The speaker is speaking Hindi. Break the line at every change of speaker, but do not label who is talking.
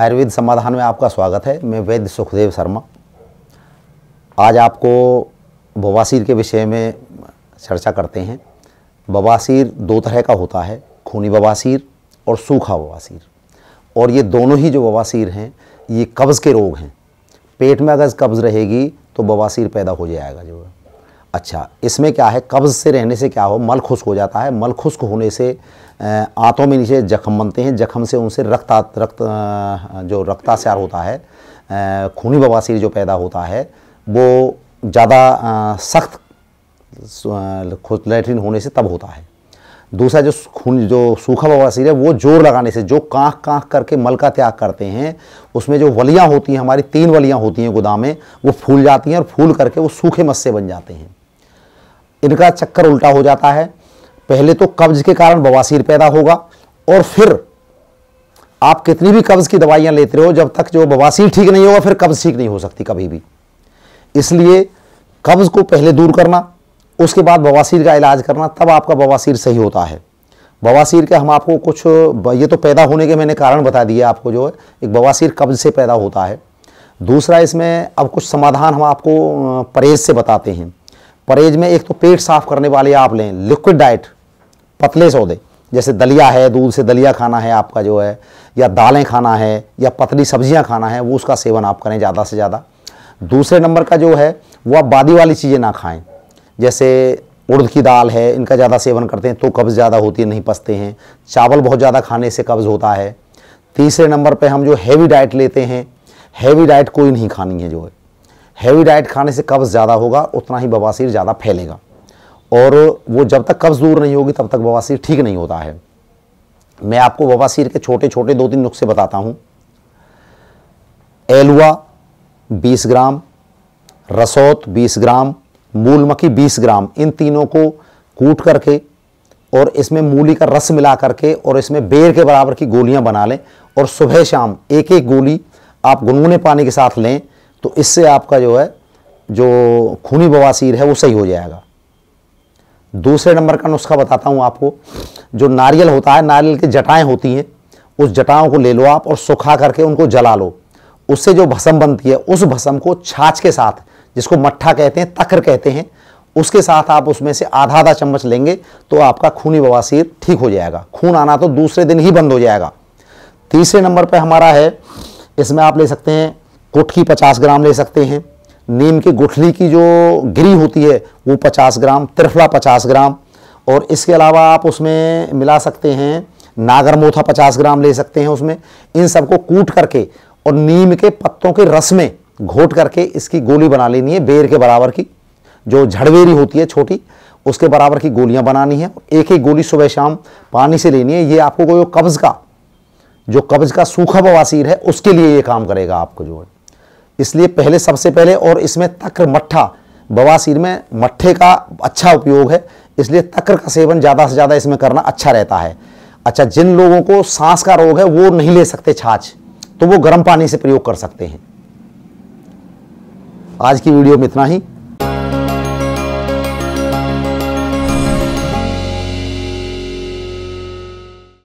आयुर्वेद समाधान में आपका स्वागत है मैं वैद्य सुखदेव शर्मा आज आपको बवासीर के विषय में चर्चा करते हैं बवासीर दो तरह का होता है खूनी बवासीर और सूखा बवासीर और ये दोनों ही जो बवासीर हैं ये कब्ज़ के रोग हैं पेट में अगर कब्ज़ रहेगी तो बवासीर पैदा हो जाएगा जो है अच्छा इसमें क्या है कब्ज़ से रहने से क्या हो मल खुश्क हो जाता है मल खुश्क होने से आंतों में नीचे जख्म बनते हैं जख्म से उनसे रक्त रक्त जो रक्ताश्यार होता है खूनी बवासीर जो पैदा होता है वो ज़्यादा सख्त लेटरिन होने से तब होता है दूसरा जो खून जो सूखा बवासीर है वो जोर लगाने से जो कांख कांख करके मल का त्याग करते हैं उसमें जो वलियाँ होती हैं हमारी तीन वलियाँ होती हैं गोदाम में वो फूल जाती हैं और फूल करके वो सूखे मस्से बन जाते हैं इनका चक्कर उल्टा हो जाता है पहले तो कब्ज के कारण बवासीर पैदा होगा और फिर आप कितनी भी कब्ज की दवाइयाँ लेते हो जब तक जो बवासीर ठीक नहीं होगा फिर कब्ज ठीक नहीं हो सकती कभी भी इसलिए कब्ज को पहले दूर करना उसके बाद बवासीर का इलाज करना तब आपका बवासीर सही होता है बवासीर के हम आपको कुछ ये तो पैदा होने के मैंने कारण बता दिए आपको जो है एक बवासीर कब्ज से पैदा होता है दूसरा इसमें अब कुछ समाधान हम आपको परहेज से बताते हैं परहेज में एक तो पेट साफ करने वाले आप लें लिक्विड डाइट पतले सौदे जैसे दलिया है दूध से दलिया खाना है आपका जो है या दालें खाना है या पतली सब्जियां खाना है वो उसका सेवन आप करें ज़्यादा से ज़्यादा दूसरे नंबर का जो है वो आप बादी वाली चीज़ें ना खाएं जैसे उड़द की दाल है इनका ज़्यादा सेवन करते हैं तो कब्ज़ ज़्यादा होती है नहीं पसते हैं चावल बहुत ज़्यादा खाने से कब्ज़ होता है तीसरे नंबर पर हम जो हैवी डाइट लेते हैं हैवी डाइट कोई नहीं खानी है जो है हैवी डाइट खाने से कब्ज़ ज़्यादा होगा उतना ही बवासीर ज़्यादा फैलेगा और वो जब तक कब्ज़ दूर नहीं होगी तब तक बवासीर ठीक नहीं होता है मैं आपको बवासीर के छोटे छोटे दो तीन नुस्खे बताता हूँ एलुआ 20 ग्राम रसौत 20 ग्राम मूल मक्खी बीस ग्राम इन तीनों को कूट करके और इसमें मूली का रस मिला करके और इसमें बेर के बराबर की गोलियां बना लें और सुबह शाम एक एक गोली आप गुनगुने पानी के साथ लें तो इससे आपका जो है जो खूनी बवासीर है वो सही हो जाएगा दूसरे नंबर का नुस्खा बताता हूँ आपको जो नारियल होता है नारियल की जटाएँ होती हैं उस जटाओं को ले लो आप और सुखा करके उनको जला लो उससे जो भसम बनती है उस भसम को छाछ के साथ जिसको मट्ठा कहते हैं तकर कहते हैं उसके साथ आप उसमें से आधा आधा चम्मच लेंगे तो आपका खूनी बवासीर ठीक हो जाएगा खून आना तो दूसरे दिन ही बंद हो जाएगा तीसरे नंबर पर हमारा है इसमें आप ले सकते हैं कुट पचास ग्राम ले सकते हैं नीम की गुठली की जो गिरी होती है वो पचास ग्राम त्रिफला पचास ग्राम और इसके अलावा आप उसमें मिला सकते हैं नागर मोथा पचास ग्राम ले सकते हैं उसमें इन सबको कूट करके और नीम के पत्तों के रस में घोट करके इसकी गोली बना लेनी है बेर के बराबर की जो झड़वेरी होती है छोटी उसके बराबर की गोलियां बनानी है एक एक गोली सुबह शाम पानी से लेनी है ये आपको कोई कब्ज़ का जो कब्ज़ का सूखा बवासीर है उसके लिए ये काम करेगा आपको जो है इसलिए पहले सबसे पहले और इसमें तक्र मट्ठा बवासीर में मट्ठे का अच्छा उपयोग है इसलिए तक्र का सेवन ज़्यादा से ज़्यादा इसमें करना अच्छा रहता है अच्छा जिन लोगों को सांस का रोग है वो नहीं ले सकते छाछ तो वो गर्म पानी से प्रयोग कर सकते हैं आज की वीडियो में इतना ही